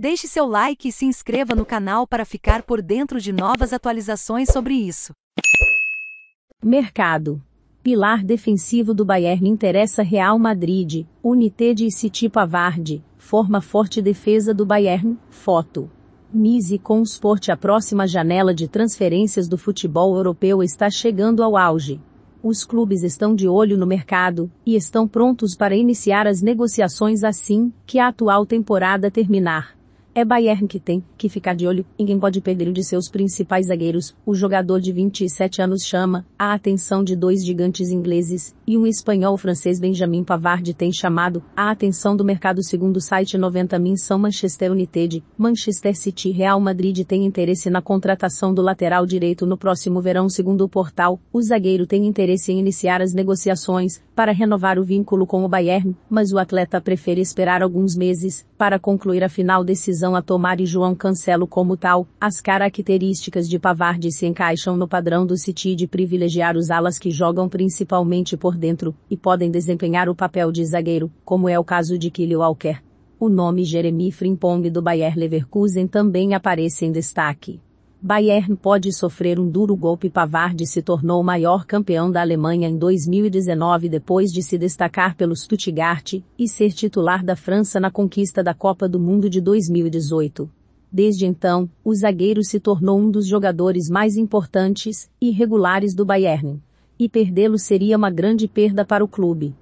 Deixe seu like e se inscreva no canal para ficar por dentro de novas atualizações sobre isso. Mercado. Pilar defensivo do Bayern interessa Real Madrid, United e City Pavard, forma forte defesa do Bayern, foto. Mise com Sport A próxima janela de transferências do futebol europeu está chegando ao auge. Os clubes estão de olho no mercado e estão prontos para iniciar as negociações assim que a atual temporada terminar. É Bayern que tem que ficar de olho, ninguém pode perder um de seus principais zagueiros. O jogador de 27 anos chama a atenção de dois gigantes ingleses e um espanhol francês Benjamin Pavard têm chamado a atenção do mercado segundo o site 90 Min São Manchester United, Manchester City Real Madrid têm interesse na contratação do lateral direito no próximo verão segundo o portal, o zagueiro tem interesse em iniciar as negociações, para renovar o vínculo com o Bayern, mas o atleta prefere esperar alguns meses, para concluir a final decisão a tomar e João Cancelo como tal, as características de Pavard se encaixam no padrão do City de privilegiar os alas que jogam principalmente por dentro, e podem desempenhar o papel de zagueiro, como é o caso de Kyle Walker. O nome Jeremy Frimpong do Bayer Leverkusen também aparece em destaque. Bayern pode sofrer um duro golpe Pavard se tornou o maior campeão da Alemanha em 2019 depois de se destacar pelo Stuttgart e ser titular da França na conquista da Copa do Mundo de 2018. Desde então, o zagueiro se tornou um dos jogadores mais importantes e regulares do Bayern e perdê-lo seria uma grande perda para o clube.